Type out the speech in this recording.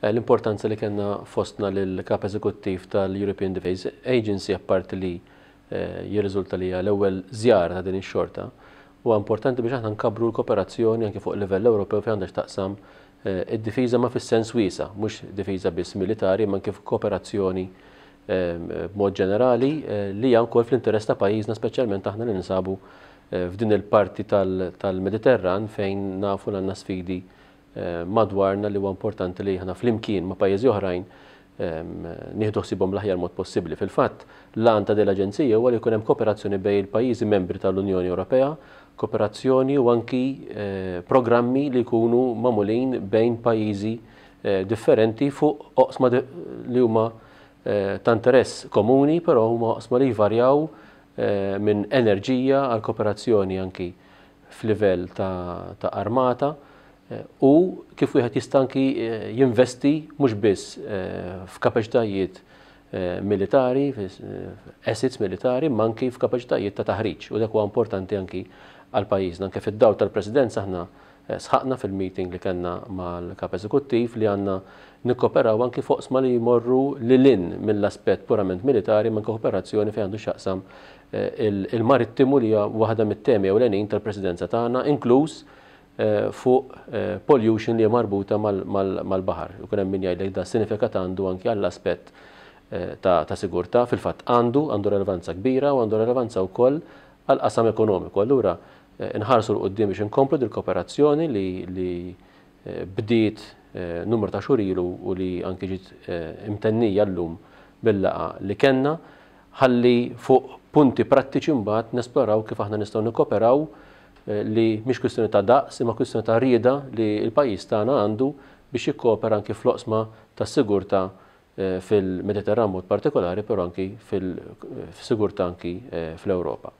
Eh, l-importanza li kena fostna l-kap eżekuttiv tal-European Defense Agency apparti li eh, jirriżulta li l-ewwel zjar ta' din ix-xorta. U importanti biex aħna nkabru l-kooperazzjoni anke fuq livell Ewropew fejn għandex taqsam eh, id-difiża ma fis-sens wiesa, mhux difiża biss militari, ma kif kooperazzjoni b'mod ġenerali li hija wkoll fl-interess ta' pajjiżna speċjalment aħna li ninsabu f'din il-parti tal-Mediterran fejn nafu l-għanna sfidi Eh, madwarna li huwa importanti li ħana flimkien ma' pajjiżi oħrajn nieħdu ħsibhom l-aħjar mod possibbli. Fil-fatt, l-an ta' dell-Aġenzija huwa li jkun hemm kooperazzjoni bejn il-pajjiżi membri tal-Unjoni Ewropea, kooperazzjoni u anki eh, programmi li jkunu magħmulin bejn pajjiżi eh, differenti fuq oqsma li huma ta' interess komuni, però huma oqsma li jvarjaw minn enerġija għal kooperazzjoni anki f'livell ta' armata u kif wieħed jistanki eh, jinvesti mhux biss eh, f'kapaċitajiet eh, militari, assets militari, manki f'kapaċitajiet ta' taħriġ. U dak huwa importanti anki għal pajjiżna. Anke fid-daw tal-Presidenza aħna sħaqna fil-meeting li kellna mal-kap eżekuttiv li għandna nikkoperaw anki foqsma li jmorru lilin mill aspett purament militari minn kooperazzjoni fejn għandu xaqsam il-marittimu li waħda mit-temi ewlenin tal-presidenza tagħna, inkluż Eh, fuq eh, pollution li marbuta mal-bahar. U kunem min jgħidlek da sinifikat għandu anki għall-aspet eh, ta' sigurta, fil-fat għandu, għandu relevanza kbira u għandu relevanza u koll għal-qasam ekonomiku. Allura, nħarsu l-qoddim biex nkomplu dil-kooperazzjoni li bdiet numru ta' xurilu u li anki ġiet imtennija l-lum bil-laqa li kena ħalli fuq punti prattiċi mbagħad nesploraw kif aħna nistgħu nikkoperaw Eh, li mhix kwistjoni ta' daqs imma kwistjoni ta' rieda li l-pajjiż tagħna għandu biex jikkopera anki floqsma ta' sigurta eh, fil-Mediterran mod partikolari, però anki fil-sigurta eh, anki fl-Ewropa.